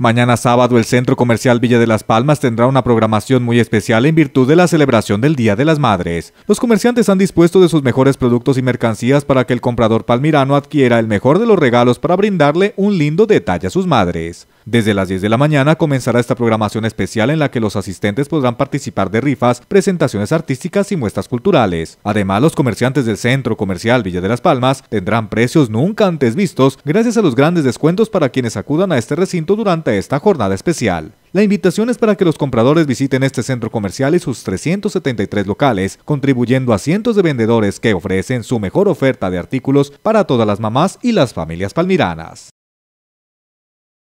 Mañana sábado el Centro Comercial Villa de las Palmas tendrá una programación muy especial en virtud de la celebración del Día de las Madres. Los comerciantes han dispuesto de sus mejores productos y mercancías para que el comprador palmirano adquiera el mejor de los regalos para brindarle un lindo detalle a sus madres. Desde las 10 de la mañana comenzará esta programación especial en la que los asistentes podrán participar de rifas, presentaciones artísticas y muestras culturales. Además, los comerciantes del Centro Comercial Villa de las Palmas tendrán precios nunca antes vistos gracias a los grandes descuentos para quienes acudan a este recinto durante esta jornada especial. La invitación es para que los compradores visiten este centro comercial y sus 373 locales, contribuyendo a cientos de vendedores que ofrecen su mejor oferta de artículos para todas las mamás y las familias palmiranas.